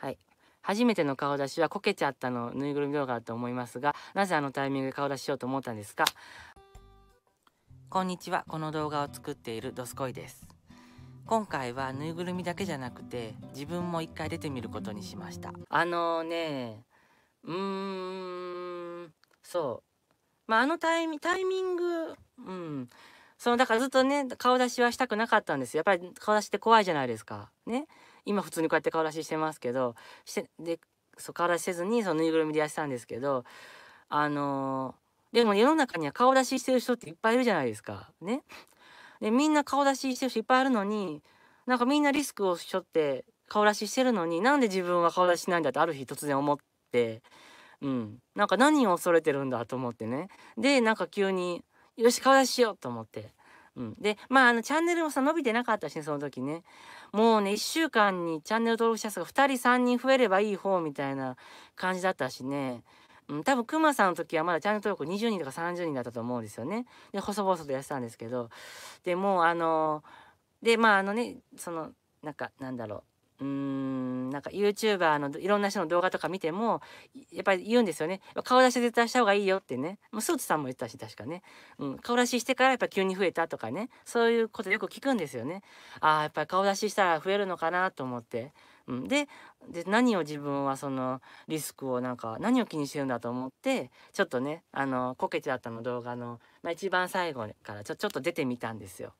はい。初めての顔出しはこけちゃったのぬいぐるみ動画だと思いますが、なぜあのタイミングで顔出ししようと思ったんですかこんにちは。この動画を作っているドスこいです。今回はぬいぐるみだけじゃなくて自分も一回出てみることにしましたあのねうーんそうまああのタイミタイミングうんそのだからずっとね顔出しはしたくなかったんですやっぱり顔出しって怖いじゃないですかね今普通にこうやって顔出ししてますけどしてでそう顔出しせずにそのぬいぐるみでやってたんですけどあのー、でも世の中には顔出ししてる人っていっぱいいるじゃないですか。ね、でみんな顔出ししてる人いっぱいあるのになんかみんなリスクを背負って顔出ししてるのになんで自分は顔出ししないんだってある日突然思って、うん、なんか何を恐れてるんだと思ってねでなんか急によし顔出ししようと思ってうん、でまああのチャンネルもさ伸びてなかったしねその時ねもうね1週間にチャンネル登録者数が2人3人増えればいい方みたいな感じだったしね、うん、多分くまさんの時はまだチャンネル登録20人とか30人だったと思うんですよねで細々とやってたんですけどでもうあのでまああのねそのなんかなんだろううーん、なんか YouTuber のいろんな人の動画とか見ても、やっぱり言うんですよね。顔出し絶対した方がいいよってね。もうスーツさんも言ったし、確かね。うん、顔出ししてからやっぱ急に増えたとかね。そういうことよく聞くんですよね。ああ、やっぱり顔出ししたら増えるのかなと思って。うん、でで何を自分はそのリスクをなんか何を気にしてるんだと思ってちょっとねあのこけちゃったの動画の、まあ、一番最後からちょちょっと出てみたんですよ。